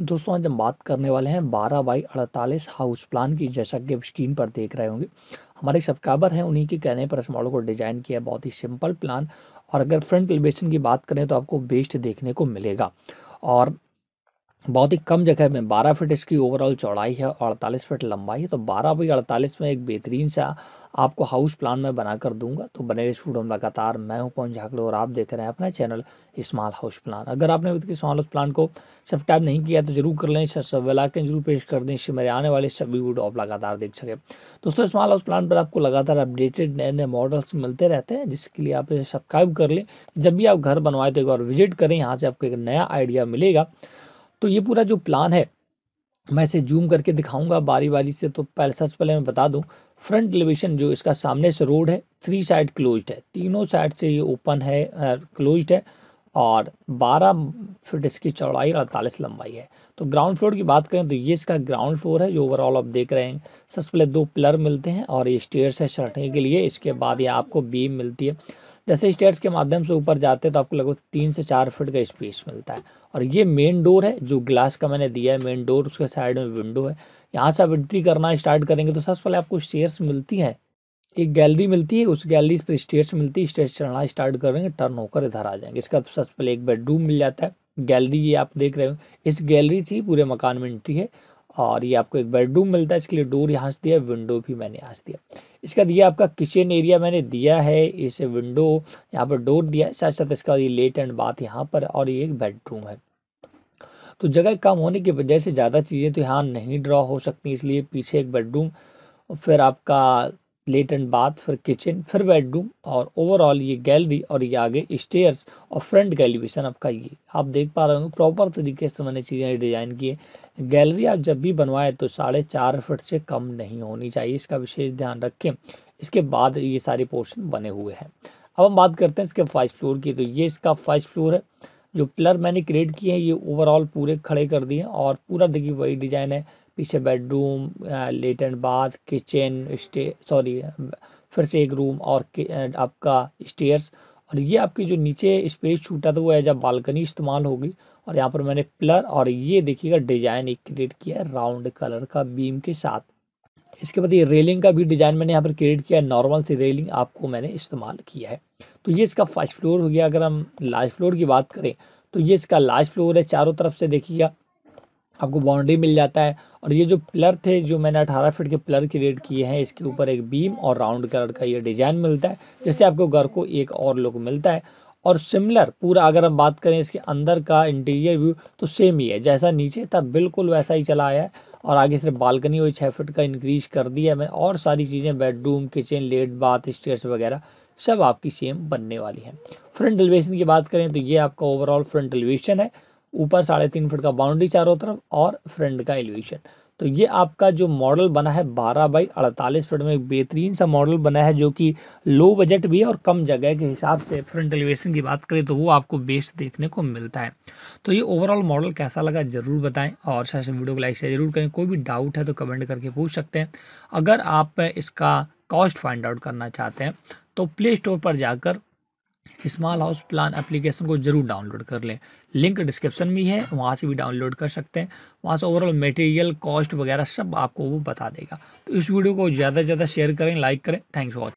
दोस्तों आज हम बात करने वाले हैं बारह बाई अड़तालीस हाउस प्लान की जैसा कि स्क्रीन पर देख रहे होंगे हमारे सब्सक्राइबर हैं उन्हीं के कहने पर इस मॉडल को डिज़ाइन किया बहुत ही सिंपल प्लान और अगर फ्रंट एलिवेशन की बात करें तो आपको बेस्ट देखने को मिलेगा और बहुत ही कम जगह में 12 फीट इसकी ओवरऑल चौड़ाई है और 48 फीट लंबाई है तो 12 बाई 48 में एक बेहतरीन सा आपको हाउस प्लान मैं बनाकर दूंगा तो बने रहिए हम लगातार मैं हूं पवन झाकड़े और आप देख रहे हैं अपना चैनल स्मॉल हाउस प्लान अगर आपने अभी तक स्मॉल हाउस प्लान को सब्सक्राइब नहीं किया तो जरूर कर लें सब वेलाइकन जरूर पेश कर दें इससे मेरे आने वाले सभी वीडियो आप लगातार देख सकें दोस्तों स्मॉल हाउस प्लान पर आपको लगातार अपडेटेड नए नए मॉडल्स मिलते रहते हैं जिसके लिए आप इसे सब्सक्राइब कर लें जब भी आप घर बनवाए तो एक बार विजिट करें यहाँ से आपको एक नया आइडिया मिलेगा तो ये पूरा जो प्लान है मैं इसे जूम करके दिखाऊंगा बारी बारी से तो पहले सबसे पहले मैं बता दूं फ्रंट एलिवेशन जो इसका सामने से रोड है थ्री साइड क्लोज्ड है तीनों साइड से ये ओपन है क्लोज्ड है और 12 फीट इसकी चौड़ाई और अड़तालीस लंबाई है तो ग्राउंड फ्लोर की बात करें तो ये इसका ग्राउंड फ्लोर है जो ओवरऑल आप देख रहे हैं सबसे पहले दो पिलर मिलते हैं और ये स्टेयर्स है चढ़ने के लिए इसके बाद ये आपको बीम मिलती है जैसे स्टेयर्स के माध्यम से ऊपर जाते हैं तो आपको लगभग तीन से चार फीट का स्पेस मिलता है और ये मेन डोर है जो ग्लास का मैंने दिया है मेन डोर उसके साइड में विंडो है यहाँ से आप एंट्री करना स्टार्ट करेंगे तो सबसे पहले आपको स्टेयर्स मिलती है एक गैलरी मिलती है उस गैलरी पर स्टेयर्स मिलती है स्टेयर्स चढ़ना स्टार्ट करेंगे टर्न होकर इधर आ जाएंगे इसका सबसे पहले एक बेडरूम मिल जाता है गैलरी ये आप देख रहे हो इस गैलरी से ही पूरे मकान में एंट्री है और ये आपको एक बेडरूम मिलता है इसके लिए डोर यहाँ से दिया विंडो भी मैंने यहाँ से दिया इसका दिया आपका किचन एरिया मैंने दिया है इस विंडो यहाँ पर डोर दिया है साथ साथ इसका ये लेट एंड बात यहाँ पर और ये एक बेडरूम है तो जगह कम होने की वजह से ज़्यादा चीज़ें तो यहाँ नहीं ड्रा हो सकती इसलिए पीछे एक बेडरूम फिर आपका एंड बाथ फिर किचन फिर बेडरूम और ओवरऑल ये गैलरी और ये आगे स्टेयर्स और फ्रंट का एलिवेशन आपका ये आप देख पा रहे हो प्रॉपर तरीके से मैंने चीज़ें डिज़ाइन की है गैलरी आप जब भी बनवाएं तो साढ़े चार फिट से कम नहीं होनी चाहिए इसका विशेष ध्यान रखें इसके बाद ये सारे पोर्शन बने हुए हैं अब हम बात करते हैं इसके फर्स्ट फ्लोर की तो ये इसका फर्स्ट फ्लोर है जो पिलर मैंने क्रिएट किए हैं ये ओवरऑल पूरे खड़े कर दिए और पूरा देखिए वही डिज़ाइन है पीछे bedroom and bath kitchen stay sorry फिर से एक रूम और आपका स्टेयर्स और ये आपकी जो नीचे स्पेस छूटा था वो एज अ बालकनी इस्तेमाल होगी और यहाँ पर मैंने पिलर और ये देखिएगा डिजाइन एक क्रिएट किया है राउंड कलर का बीम के साथ इसके बाद ये रेलिंग का भी डिज़ाइन मैंने यहाँ पर क्रिएट किया है नॉर्मल सी रेलिंग आपको मैंने इस्तेमाल किया है तो ये इसका फर्स्ट फ्लोर हो गया अगर हम लास्ट फ्लोर की बात करें तो ये इसका लास्ट फ्लोर है चारों तरफ से देखिएगा आपको बाउंड्री मिल जाता है और ये जो पिलर थे जो मैंने 18 फीट के पिलर क्रिएट किए हैं इसके ऊपर एक बीम और राउंड कलर का ये डिज़ाइन मिलता है जैसे आपको घर को एक और लुक मिलता है और सिमिलर पूरा अगर हम बात करें इसके अंदर का इंटीरियर व्यू तो सेम ही है जैसा नीचे था बिल्कुल वैसा ही चला आया है और आगे सिर्फ बालकनी हुई छः फिट का इंक्रीज कर दिया है मैंने और सारी चीज़ें बेडरूम किचन लेट बाथ स्टेयर्स वगैरह सब आपकी सेम बनने वाली है फ्रंट एलिवेशन की बात करें तो ये आपका ओवरऑल फ्रंट एलिवेशन है ऊपर साढ़े तीन फुट का बाउंड्री चारों तरफ और फ्रंट का एलिवेशन तो ये आपका जो मॉडल बना है बारह बाई अड़तालीस फुट में एक बेहतरीन सा मॉडल बना है जो कि लो बजट भी है और कम जगह के हिसाब से फ्रंट एलिवेशन की बात करें तो वो आपको बेस्ट देखने को मिलता है तो ये ओवरऑल मॉडल कैसा लगा ज़रूर बताएं और शायद वीडियो को लाइक शेयर जरूर करें कोई भी डाउट है तो कमेंट करके पूछ सकते हैं अगर आप इसका कॉस्ट फाइंड आउट करना चाहते हैं तो प्ले स्टोर पर जाकर स्मॉल हाउस प्लान एप्लीकेशन को जरूर डाउनलोड कर लें लिंक डिस्क्रिप्शन में है वहाँ से भी डाउनलोड कर सकते हैं वहाँ से ओवरऑल मटेरियल कॉस्ट वगैरह सब आपको वो बता देगा तो इस वीडियो को ज़्यादा से ज़्यादा शेयर करें लाइक करें थैंक्स फॉर